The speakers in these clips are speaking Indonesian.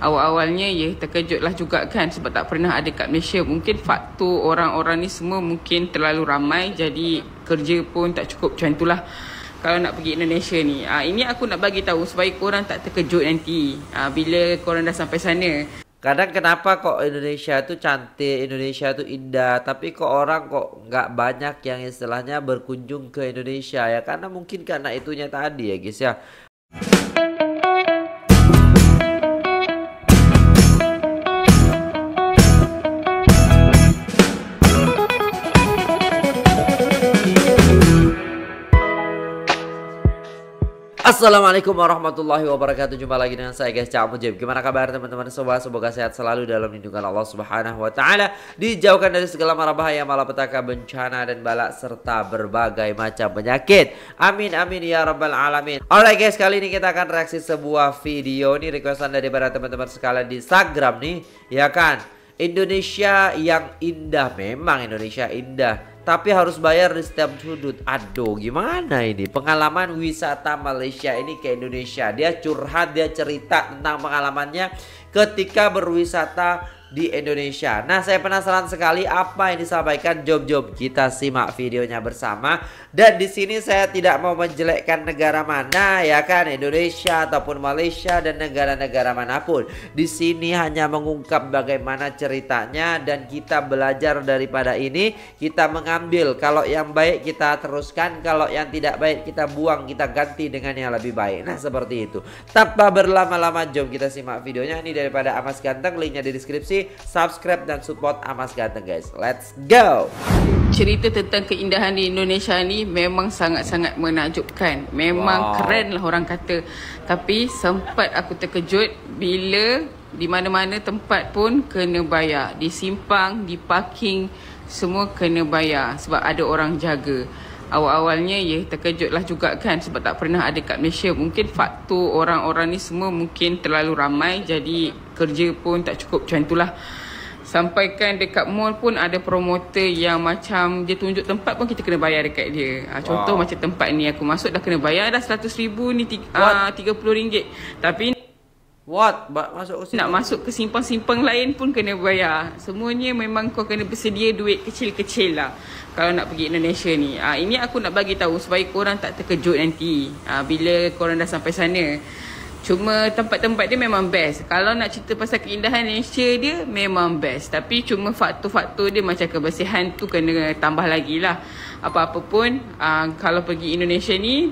awal-awalnya ya terkejutlah juga kan sebab tak pernah ada kat Malaysia mungkin faktor orang-orang ni semua mungkin terlalu ramai jadi kerja pun tak cukup macam itulah kalau nak pergi Indonesia ni uh, ini aku nak bagi tahu supaya korang tak terkejut nanti uh, bila korang dah sampai sana Kadang kenapa kok Indonesia tu cantik, Indonesia tu indah, tapi kok orang kok nggak banyak yang istilahnya berkunjung ke Indonesia ya? Karena mungkin karena itunya tadi ya guys ya. Assalamualaikum warahmatullahi wabarakatuh Jumpa lagi dengan saya guys Cak Mujib Gimana kabar teman-teman semua Semoga sehat selalu dalam lindungan Allah subhanahu wa ta'ala Dijauhkan dari segala mara bahaya Malapetaka, bencana dan bala Serta berbagai macam penyakit Amin amin ya rabbal alamin Alright guys kali ini kita akan reaksi sebuah video nih. requestan dari para teman-teman sekalian di Instagram nih Ya kan Indonesia yang indah Memang Indonesia indah tapi harus bayar di setiap sudut. Aduh, gimana ini? Pengalaman wisata Malaysia ini ke Indonesia. Dia curhat, dia cerita tentang pengalamannya ketika berwisata di Indonesia. Nah, saya penasaran sekali apa yang disampaikan Job-Job. Kita simak videonya bersama. Dan di sini saya tidak mau menjelekkan negara mana ya kan, Indonesia ataupun Malaysia dan negara-negara manapun. Di sini hanya mengungkap bagaimana ceritanya dan kita belajar daripada ini, kita mengambil kalau yang baik kita teruskan, kalau yang tidak baik kita buang, kita ganti dengan yang lebih baik. Nah, seperti itu. Tanpa berlama-lama, jom kita simak videonya ini daripada Amas Ganteng, linknya di deskripsi subscribe dan support Amas Ganteng guys. Let's go. Cerita tentang keindahan di Indonesia ni memang sangat-sangat menakjubkan. Memang wow. keren lah orang kata. Tapi sempat aku terkejut bila di mana-mana tempat pun kena bayar. Di simpang, di parking, semua kena bayar sebab ada orang jaga. Awal-awalnya ya terkejutlah juga kan sebab tak pernah ada kat Malaysia. Mungkin faktor orang-orang ni semua mungkin terlalu ramai jadi kerja pun tak cukup macam itulah. Sampaikan dekat mall pun ada promoter yang macam dia tunjuk tempat pun kita kena bayar dekat dia. Ah contoh wow. macam tempat ni aku masuk dah kena bayar dah 100,000 ni ah 30 ringgit. Tapi ni, What? Ba- masuk ke Nak masuk ke simpang-simpang lain pun kena bayar. Semuanya memang kau kena bersedia duit kecil-kecil lah. Kalau nak pergi Indonesia ni. Ha, ini aku nak bagi tahu supaya korang tak terkejut nanti. Ha, bila korang dah sampai sana. Cuma tempat-tempat dia memang best. Kalau nak cerita pasal keindahan Indonesia dia memang best. Tapi cuma faktor-faktor dia macam kebersihan tu kena tambah lagi lah. Apa-apa pun, uh, kalau pergi Indonesia ni,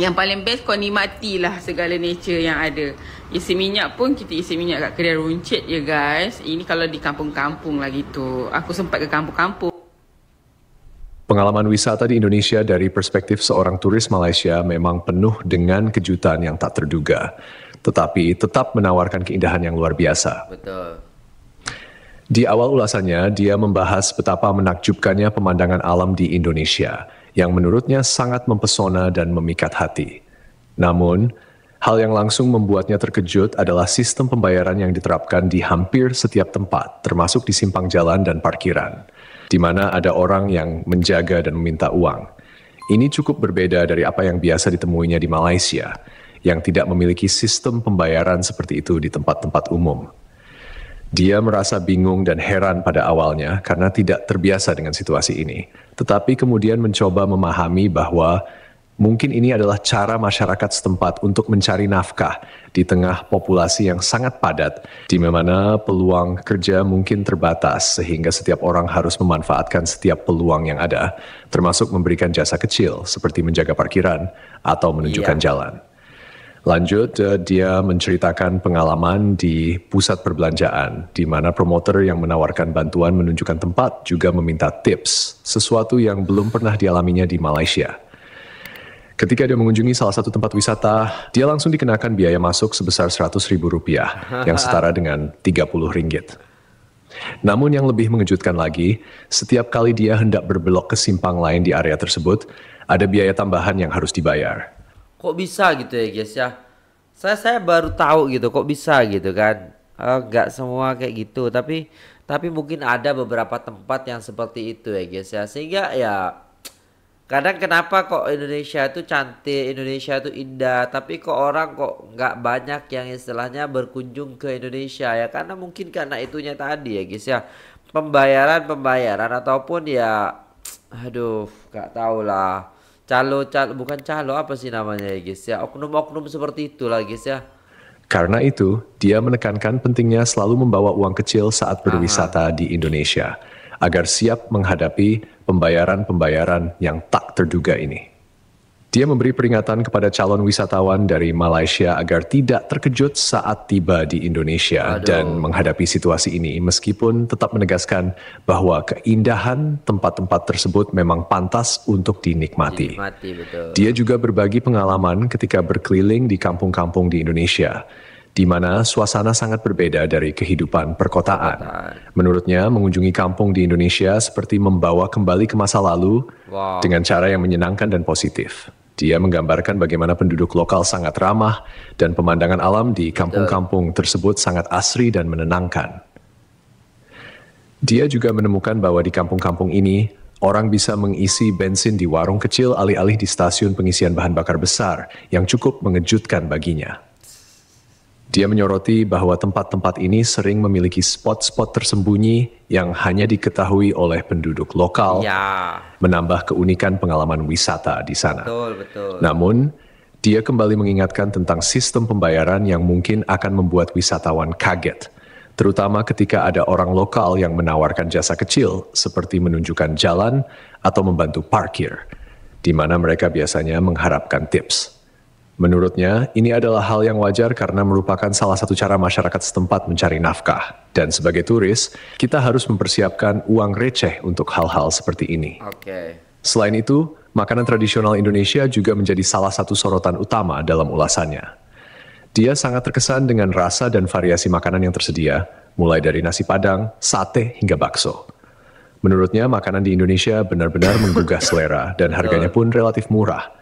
yang paling best kau nikmatilah segala nature yang ada. Isi minyak pun kita isi minyak kat kedai runcit je guys. Ini kalau di kampung-kampung lah gitu. Aku sempat ke kampung-kampung. Pengalaman wisata di Indonesia dari perspektif seorang turis Malaysia memang penuh dengan kejutan yang tak terduga. Tetapi tetap menawarkan keindahan yang luar biasa. Betul. Di awal ulasannya, dia membahas betapa menakjubkannya pemandangan alam di Indonesia – yang menurutnya sangat mempesona dan memikat hati. Namun, hal yang langsung membuatnya terkejut adalah sistem pembayaran yang diterapkan di hampir setiap tempat, termasuk di simpang jalan dan parkiran, di mana ada orang yang menjaga dan meminta uang. Ini cukup berbeda dari apa yang biasa ditemuinya di Malaysia, yang tidak memiliki sistem pembayaran seperti itu di tempat-tempat umum. Dia merasa bingung dan heran pada awalnya karena tidak terbiasa dengan situasi ini, tetapi kemudian mencoba memahami bahwa mungkin ini adalah cara masyarakat setempat untuk mencari nafkah di tengah populasi yang sangat padat, di mana peluang kerja mungkin terbatas, sehingga setiap orang harus memanfaatkan setiap peluang yang ada, termasuk memberikan jasa kecil seperti menjaga parkiran atau menunjukkan yeah. jalan. Lanjut, eh, dia menceritakan pengalaman di pusat perbelanjaan, di mana promotor yang menawarkan bantuan menunjukkan tempat juga meminta tips, sesuatu yang belum pernah dialaminya di Malaysia. Ketika dia mengunjungi salah satu tempat wisata, dia langsung dikenakan biaya masuk sebesar 100 ribu rupiah, yang setara dengan 30 ringgit. Namun yang lebih mengejutkan lagi, setiap kali dia hendak berbelok ke simpang lain di area tersebut, ada biaya tambahan yang harus dibayar kok bisa gitu ya guys ya saya saya baru tahu gitu kok bisa gitu kan eh, nggak uh, semua kayak gitu tapi tapi mungkin ada beberapa tempat yang seperti itu ya guys ya sehingga ya kadang kenapa kok Indonesia itu cantik Indonesia itu indah tapi kok orang kok nggak banyak yang istilahnya berkunjung ke Indonesia ya karena mungkin karena itunya tadi ya guys ya pembayaran pembayaran ataupun ya aduh nggak tahu lah calo calo bukan calo apa sih namanya ya guys ya oknum-oknum seperti itulah guys ya karena itu, dia menekankan pentingnya selalu membawa uang kecil saat berwisata Aha. di Indonesia agar siap menghadapi pembayaran-pembayaran yang tak terduga ini. Dia memberi peringatan kepada calon wisatawan dari Malaysia agar tidak terkejut saat tiba di Indonesia Aduh. dan menghadapi situasi ini meskipun tetap menegaskan bahwa keindahan tempat-tempat tersebut memang pantas untuk dinikmati. dinikmati betul. Dia juga berbagi pengalaman ketika berkeliling di kampung-kampung di Indonesia di mana suasana sangat berbeda dari kehidupan perkotaan. Menurutnya, mengunjungi kampung di Indonesia seperti membawa kembali ke masa lalu wow. dengan cara yang menyenangkan dan positif. Dia menggambarkan bagaimana penduduk lokal sangat ramah dan pemandangan alam di kampung-kampung tersebut sangat asri dan menenangkan. Dia juga menemukan bahwa di kampung-kampung ini, orang bisa mengisi bensin di warung kecil alih-alih di stasiun pengisian bahan bakar besar yang cukup mengejutkan baginya. Dia menyoroti bahwa tempat-tempat ini sering memiliki spot-spot tersembunyi yang hanya diketahui oleh penduduk lokal, ya. menambah keunikan pengalaman wisata di sana. Betul, betul. Namun, dia kembali mengingatkan tentang sistem pembayaran yang mungkin akan membuat wisatawan kaget, terutama ketika ada orang lokal yang menawarkan jasa kecil, seperti menunjukkan jalan atau membantu parkir, di mana mereka biasanya mengharapkan tips. Menurutnya, ini adalah hal yang wajar karena merupakan salah satu cara masyarakat setempat mencari nafkah. Dan sebagai turis, kita harus mempersiapkan uang receh untuk hal-hal seperti ini. Oke. Selain itu, makanan tradisional Indonesia juga menjadi salah satu sorotan utama dalam ulasannya. Dia sangat terkesan dengan rasa dan variasi makanan yang tersedia, mulai dari nasi padang, sate, hingga bakso. Menurutnya, makanan di Indonesia benar-benar menggugah selera dan harganya pun relatif murah –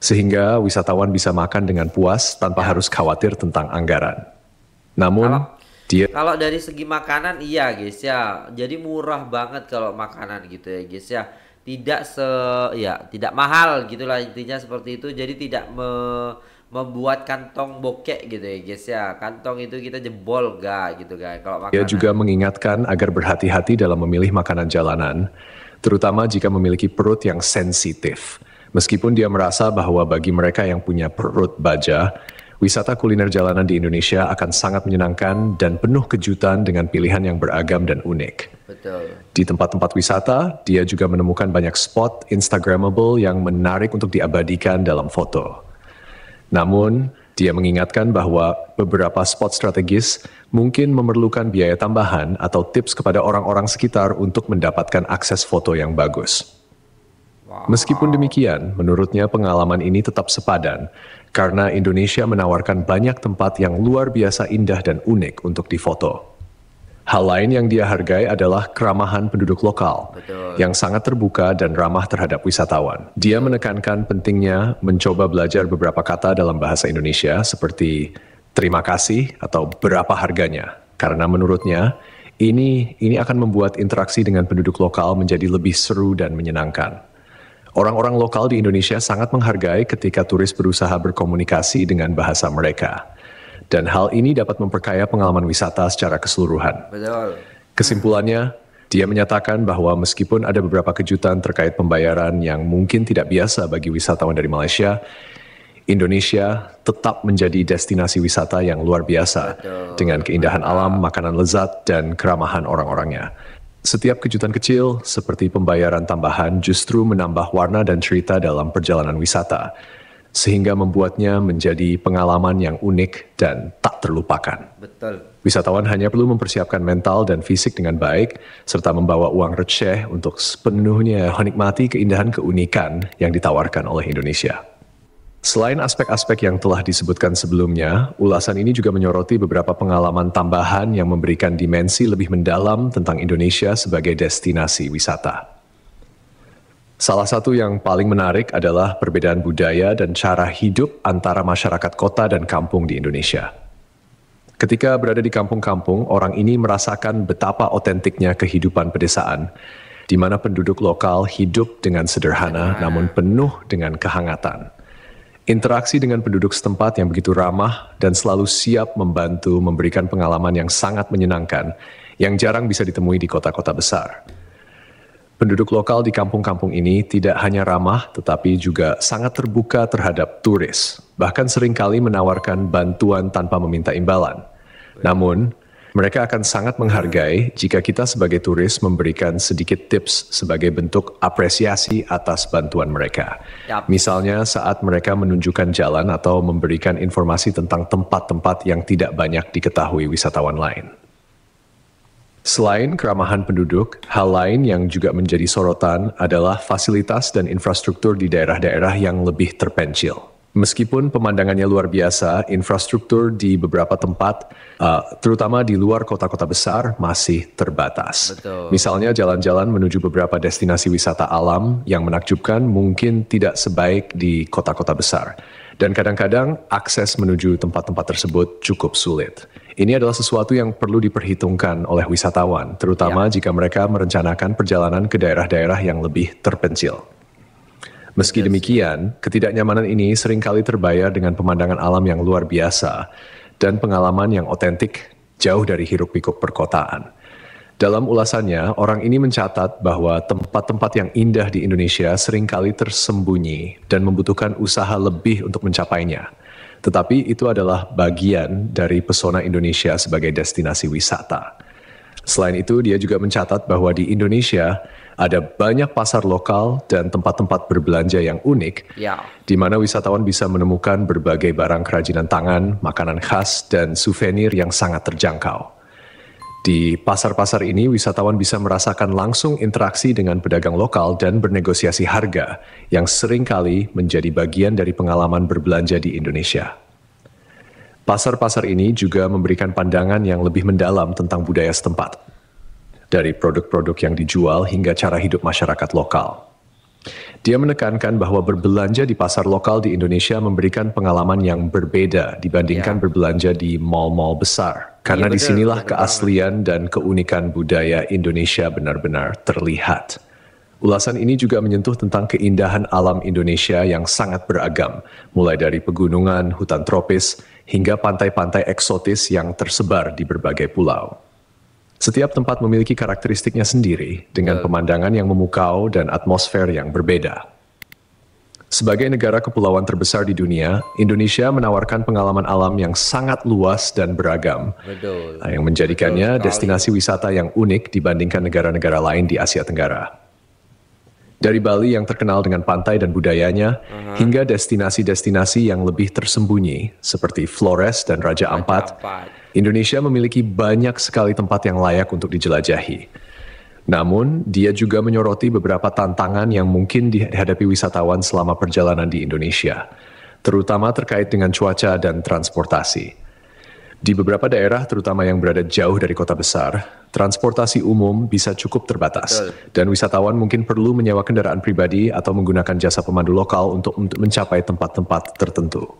sehingga wisatawan bisa makan dengan puas tanpa ya. harus khawatir tentang anggaran. Namun kalau, dia kalau dari segi makanan iya guys ya, jadi murah banget kalau makanan gitu ya guys ya. Tidak se ya tidak mahal gitulah intinya seperti itu. Jadi tidak me, membuat kantong bokek gitu ya guys ya. Kantong itu kita jebol gak gitu guys kalau makanan. Dia juga mengingatkan agar berhati-hati dalam memilih makanan jalanan, terutama jika memiliki perut yang sensitif Meskipun dia merasa bahwa bagi mereka yang punya perut baja, wisata kuliner jalanan di Indonesia akan sangat menyenangkan dan penuh kejutan dengan pilihan yang beragam dan unik. Betul. Di tempat-tempat wisata, dia juga menemukan banyak spot Instagramable yang menarik untuk diabadikan dalam foto. Namun, dia mengingatkan bahwa beberapa spot strategis mungkin memerlukan biaya tambahan atau tips kepada orang-orang sekitar untuk mendapatkan akses foto yang bagus. Meskipun demikian, menurutnya pengalaman ini tetap sepadan karena Indonesia menawarkan banyak tempat yang luar biasa indah dan unik untuk difoto. Hal lain yang dia hargai adalah keramahan penduduk lokal Betul. yang sangat terbuka dan ramah terhadap wisatawan. Dia menekankan pentingnya mencoba belajar beberapa kata dalam bahasa Indonesia seperti terima kasih atau berapa harganya karena menurutnya ini ini akan membuat interaksi dengan penduduk lokal menjadi lebih seru dan menyenangkan. Orang-orang lokal di Indonesia sangat menghargai ketika turis berusaha berkomunikasi dengan bahasa mereka. Dan hal ini dapat memperkaya pengalaman wisata secara keseluruhan. Kesimpulannya, dia menyatakan bahwa meskipun ada beberapa kejutan terkait pembayaran yang mungkin tidak biasa bagi wisatawan dari Malaysia, Indonesia tetap menjadi destinasi wisata yang luar biasa dengan keindahan alam, makanan lezat, dan keramahan orang-orangnya. Setiap kejutan kecil, seperti pembayaran tambahan, justru menambah warna dan cerita dalam perjalanan wisata, sehingga membuatnya menjadi pengalaman yang unik dan tak terlupakan. Betul. Wisatawan hanya perlu mempersiapkan mental dan fisik dengan baik, serta membawa uang receh untuk sepenuhnya menikmati keindahan keunikan yang ditawarkan oleh Indonesia. Selain aspek-aspek yang telah disebutkan sebelumnya, ulasan ini juga menyoroti beberapa pengalaman tambahan yang memberikan dimensi lebih mendalam tentang Indonesia sebagai destinasi wisata. Salah satu yang paling menarik adalah perbedaan budaya dan cara hidup antara masyarakat kota dan kampung di Indonesia. Ketika berada di kampung-kampung, orang ini merasakan betapa otentiknya kehidupan pedesaan, di mana penduduk lokal hidup dengan sederhana namun penuh dengan kehangatan. Interaksi dengan penduduk setempat yang begitu ramah dan selalu siap membantu memberikan pengalaman yang sangat menyenangkan yang jarang bisa ditemui di kota-kota besar. Penduduk lokal di kampung-kampung ini tidak hanya ramah tetapi juga sangat terbuka terhadap turis, bahkan seringkali menawarkan bantuan tanpa meminta imbalan. Namun, mereka akan sangat menghargai jika kita sebagai turis memberikan sedikit tips sebagai bentuk apresiasi atas bantuan mereka. Misalnya saat mereka menunjukkan jalan atau memberikan informasi tentang tempat-tempat yang tidak banyak diketahui wisatawan lain. Selain keramahan penduduk, hal lain yang juga menjadi sorotan adalah fasilitas dan infrastruktur di daerah-daerah yang lebih terpencil. Meskipun pemandangannya luar biasa, infrastruktur di beberapa tempat, uh, terutama di luar kota-kota besar, masih terbatas. Betul. Misalnya jalan-jalan menuju beberapa destinasi wisata alam yang menakjubkan mungkin tidak sebaik di kota-kota besar. Dan kadang-kadang akses menuju tempat-tempat tersebut cukup sulit. Ini adalah sesuatu yang perlu diperhitungkan oleh wisatawan, terutama ya. jika mereka merencanakan perjalanan ke daerah-daerah yang lebih terpencil. Meski demikian, ketidaknyamanan ini seringkali terbayar dengan pemandangan alam yang luar biasa dan pengalaman yang otentik jauh dari hiruk-pikuk perkotaan. Dalam ulasannya, orang ini mencatat bahwa tempat-tempat yang indah di Indonesia seringkali tersembunyi dan membutuhkan usaha lebih untuk mencapainya. Tetapi itu adalah bagian dari pesona Indonesia sebagai destinasi wisata. Selain itu, dia juga mencatat bahwa di Indonesia, ada banyak pasar lokal dan tempat-tempat berbelanja yang unik, ya. di mana wisatawan bisa menemukan berbagai barang kerajinan tangan, makanan khas, dan souvenir yang sangat terjangkau. Di pasar-pasar ini, wisatawan bisa merasakan langsung interaksi dengan pedagang lokal dan bernegosiasi harga, yang seringkali menjadi bagian dari pengalaman berbelanja di Indonesia. Pasar-pasar ini juga memberikan pandangan yang lebih mendalam tentang budaya setempat dari produk-produk yang dijual hingga cara hidup masyarakat lokal. Dia menekankan bahwa berbelanja di pasar lokal di Indonesia memberikan pengalaman yang berbeda dibandingkan ya. berbelanja di mal-mal besar. Karena ya, betul, disinilah betul, keaslian dan keunikan budaya Indonesia benar-benar terlihat. Ulasan ini juga menyentuh tentang keindahan alam Indonesia yang sangat beragam, mulai dari pegunungan, hutan tropis, hingga pantai-pantai eksotis yang tersebar di berbagai pulau. Setiap tempat memiliki karakteristiknya sendiri dengan ya. pemandangan yang memukau dan atmosfer yang berbeda. Sebagai negara kepulauan terbesar di dunia, Indonesia menawarkan pengalaman alam yang sangat luas dan beragam, Betul. Ah, yang menjadikannya Betul destinasi wisata yang unik dibandingkan negara-negara lain di Asia Tenggara. Dari Bali yang terkenal dengan pantai dan budayanya, uh-huh. hingga destinasi-destinasi yang lebih tersembunyi seperti Flores dan Raja Ampat, Raja Ampat Indonesia memiliki banyak sekali tempat yang layak untuk dijelajahi. Namun, dia juga menyoroti beberapa tantangan yang mungkin dihadapi wisatawan selama perjalanan di Indonesia, terutama terkait dengan cuaca dan transportasi. Di beberapa daerah, terutama yang berada jauh dari kota besar, transportasi umum bisa cukup terbatas, dan wisatawan mungkin perlu menyewa kendaraan pribadi atau menggunakan jasa pemandu lokal untuk, mencapai tempat-tempat tertentu.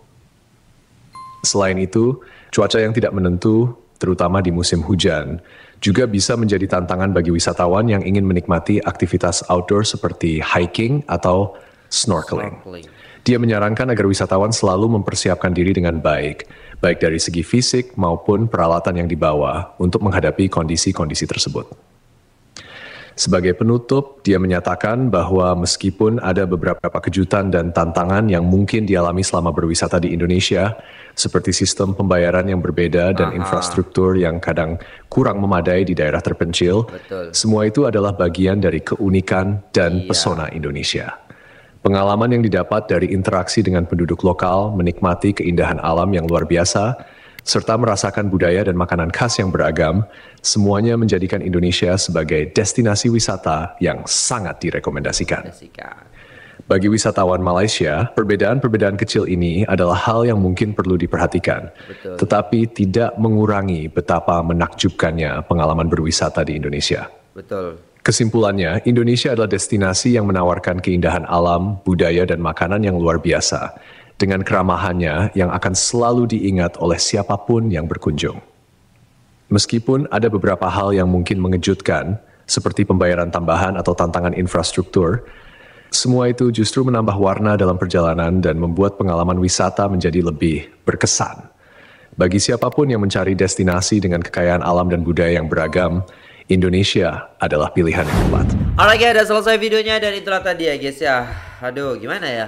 Selain itu, cuaca yang tidak menentu, terutama di musim hujan, juga bisa menjadi tantangan bagi wisatawan yang ingin menikmati aktivitas outdoor seperti hiking atau snorkeling. snorkeling. Dia menyarankan agar wisatawan selalu mempersiapkan diri dengan baik, baik dari segi fisik maupun peralatan yang dibawa untuk menghadapi kondisi-kondisi tersebut. Sebagai penutup, dia menyatakan bahwa meskipun ada beberapa kejutan dan tantangan yang mungkin dialami selama berwisata di Indonesia, seperti sistem pembayaran yang berbeda dan Aha. infrastruktur yang kadang kurang memadai di daerah terpencil, Betul. semua itu adalah bagian dari keunikan dan iya. pesona Indonesia. Pengalaman yang didapat dari interaksi dengan penduduk lokal, menikmati keindahan alam yang luar biasa, serta merasakan budaya dan makanan khas yang beragam, semuanya menjadikan Indonesia sebagai destinasi wisata yang sangat direkomendasikan. Bagi wisatawan Malaysia, perbedaan-perbedaan kecil ini adalah hal yang mungkin perlu diperhatikan, tetapi tidak mengurangi betapa menakjubkannya pengalaman berwisata di Indonesia. Betul. Kesimpulannya, Indonesia adalah destinasi yang menawarkan keindahan alam, budaya, dan makanan yang luar biasa dengan keramahannya yang akan selalu diingat oleh siapapun yang berkunjung. Meskipun ada beberapa hal yang mungkin mengejutkan, seperti pembayaran tambahan atau tantangan infrastruktur, semua itu justru menambah warna dalam perjalanan dan membuat pengalaman wisata menjadi lebih berkesan. Bagi siapapun yang mencari destinasi dengan kekayaan alam dan budaya yang beragam, Indonesia adalah pilihan yang tepat. Alright guys, udah selesai videonya dan itulah tadi ya guys ya. Aduh, gimana ya?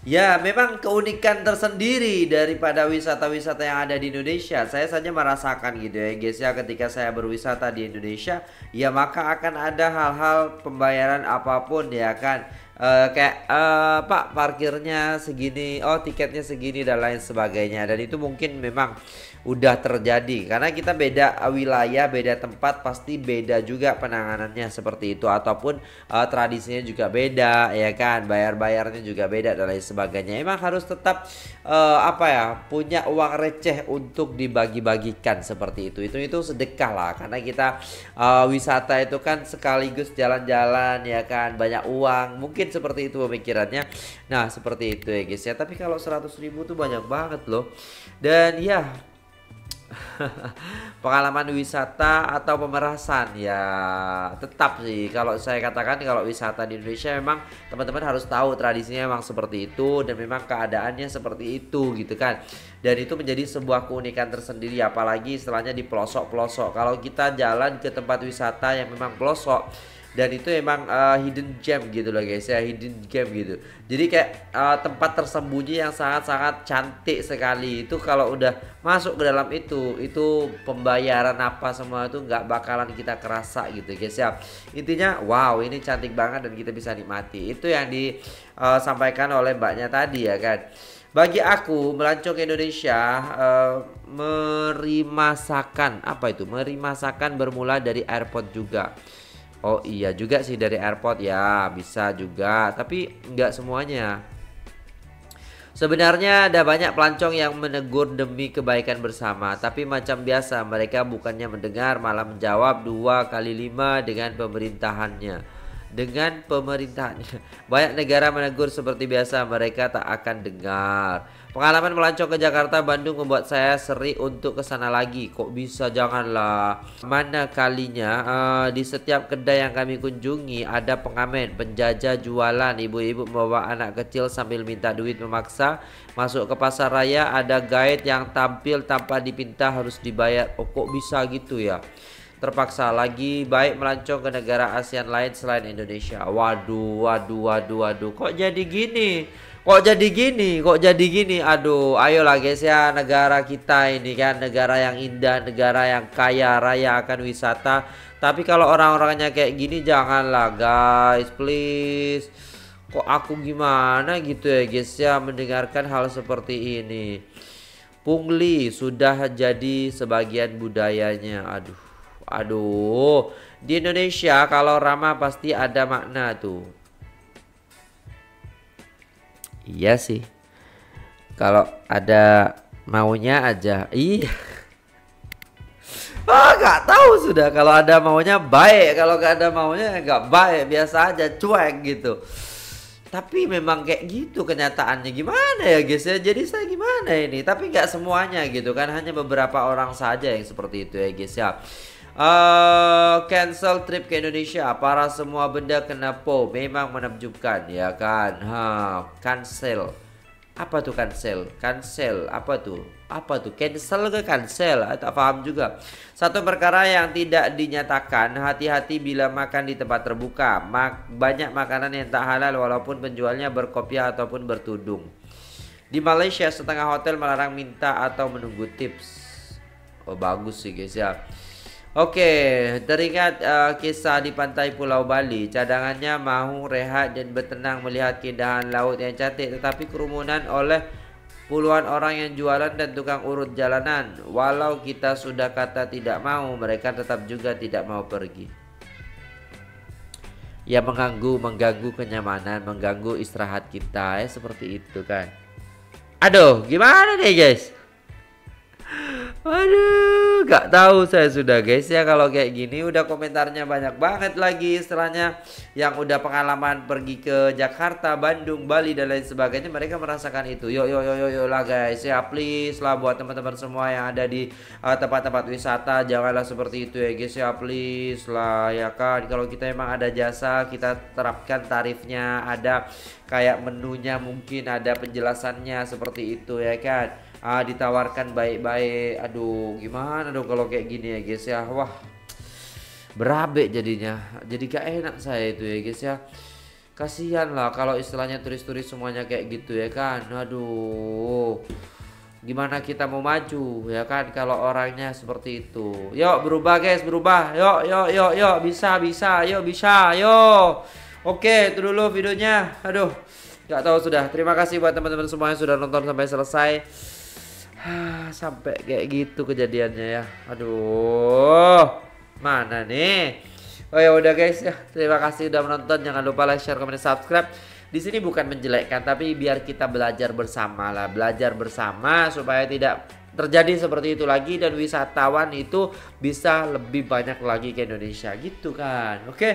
Ya, memang keunikan tersendiri daripada wisata-wisata yang ada di Indonesia. Saya saja merasakan gitu ya, guys ya, ketika saya berwisata di Indonesia, ya maka akan ada hal-hal pembayaran apapun ya kan. Eh, kayak uh, Pak parkirnya segini, oh tiketnya segini dan lain sebagainya. Dan itu mungkin memang udah terjadi karena kita beda wilayah, beda tempat pasti beda juga penanganannya seperti itu ataupun uh, tradisinya juga beda ya kan, bayar-bayarnya juga beda dan lain sebagainya. Emang harus tetap uh, apa ya, punya uang receh untuk dibagi-bagikan seperti itu. Itu itu sedekah lah karena kita uh, wisata itu kan sekaligus jalan-jalan ya kan, banyak uang. Mungkin mungkin seperti itu pemikirannya nah seperti itu ya guys ya tapi kalau 100 ribu tuh banyak banget loh dan ya pengalaman wisata atau pemerasan ya tetap sih kalau saya katakan kalau wisata di Indonesia memang teman-teman harus tahu tradisinya memang seperti itu dan memang keadaannya seperti itu gitu kan dan itu menjadi sebuah keunikan tersendiri apalagi setelahnya di pelosok-pelosok kalau kita jalan ke tempat wisata yang memang pelosok dan itu emang uh, hidden gem gitu loh guys ya hidden gem gitu jadi kayak uh, tempat tersembunyi yang sangat-sangat cantik sekali itu kalau udah masuk ke dalam itu itu pembayaran apa semua itu nggak bakalan kita kerasa gitu guys ya intinya wow ini cantik banget dan kita bisa nikmati itu yang disampaikan eh, oleh mbaknya tadi ya kan bagi aku melancong ke Indonesia uh, merimasakan apa itu merimasakan bermula dari airport juga Oh iya juga sih dari airport ya bisa juga tapi nggak semuanya. Sebenarnya ada banyak pelancong yang menegur demi kebaikan bersama Tapi macam biasa mereka bukannya mendengar malah menjawab dua kali lima dengan pemerintahannya Dengan pemerintahannya Banyak negara menegur seperti biasa mereka tak akan dengar Pengalaman melancong ke Jakarta, Bandung membuat saya seri untuk ke sana lagi. Kok bisa janganlah. Mana kalinya uh, di setiap kedai yang kami kunjungi ada pengamen, penjajah jualan, ibu-ibu membawa anak kecil sambil minta duit memaksa. Masuk ke pasar raya ada guide yang tampil tanpa dipinta harus dibayar. Oh, kok bisa gitu ya? terpaksa lagi baik melancong ke negara ASEAN lain selain Indonesia. Waduh, waduh, waduh, waduh. Kok jadi gini? kok jadi gini kok jadi gini aduh ayolah guys ya negara kita ini kan negara yang indah negara yang kaya raya akan wisata tapi kalau orang-orangnya kayak gini janganlah guys please kok aku gimana gitu ya guys ya mendengarkan hal seperti ini Pungli sudah jadi sebagian budayanya aduh aduh di Indonesia kalau ramah pasti ada makna tuh Iya sih. Kalau ada maunya aja. Iya. Ah, nggak tahu sudah. Kalau ada maunya baik, kalau nggak ada maunya nggak baik, biasa aja cuek gitu. Tapi memang kayak gitu kenyataannya gimana ya guys ya. Jadi saya gimana ini? Tapi nggak semuanya gitu kan, hanya beberapa orang saja yang seperti itu ya guys ya uh, cancel trip ke Indonesia para semua benda kena po memang menakjubkan ya kan ha cancel apa tuh cancel cancel apa tuh apa tuh cancel ke cancel ah, tak paham juga satu perkara yang tidak dinyatakan hati-hati bila makan di tempat terbuka Mak banyak makanan yang tak halal walaupun penjualnya berkopiah ataupun bertudung di Malaysia setengah hotel melarang minta atau menunggu tips oh bagus sih guys ya Oke, teringat uh, kisah di pantai Pulau Bali. Cadangannya mahu rehat dan bertenang melihat keindahan laut yang cantik, tetapi kerumunan oleh puluhan orang yang jualan dan tukang urut jalanan. Walau kita sudah kata tidak mau, mereka tetap juga tidak mau pergi. Ya mengganggu, mengganggu kenyamanan, mengganggu istirahat kita, ya seperti itu kan. Aduh, gimana nih guys? Aduh. Gak tahu saya sudah guys ya kalau kayak gini udah komentarnya banyak banget lagi istilahnya yang udah pengalaman pergi ke Jakarta, Bandung, Bali dan lain sebagainya mereka merasakan itu. Yo yo yo yo, yo lah guys ya please lah buat teman-teman semua yang ada di eh, tempat-tempat uh, wisata janganlah seperti itu ya guys ya please lah ya kan kalau kita emang ada jasa kita terapkan tarifnya ada kayak menunya mungkin ada penjelasannya seperti itu ya kan ah, ditawarkan baik-baik aduh gimana dong kalau kayak gini ya guys ya wah berabe jadinya jadi gak enak saya itu ya guys ya kasihan lah kalau istilahnya turis-turis semuanya kayak gitu ya kan aduh gimana kita mau maju ya kan kalau orangnya seperti itu yuk berubah guys berubah yuk yuk yuk yuk bisa bisa yuk bisa yuk Oke, itu dulu videonya. Aduh, nggak tahu sudah. Terima kasih buat teman-teman semua yang sudah nonton sampai selesai. Ah, sampai kayak gitu kejadiannya ya. Aduh, mana nih? Oh ya udah guys ya. Terima kasih sudah menonton. Jangan lupa like, share, komen, subscribe. Di sini bukan menjelekkan, tapi biar kita belajar bersama lah. Belajar bersama supaya tidak terjadi seperti itu lagi dan wisatawan itu bisa lebih banyak lagi ke Indonesia gitu kan. Oke. Okay?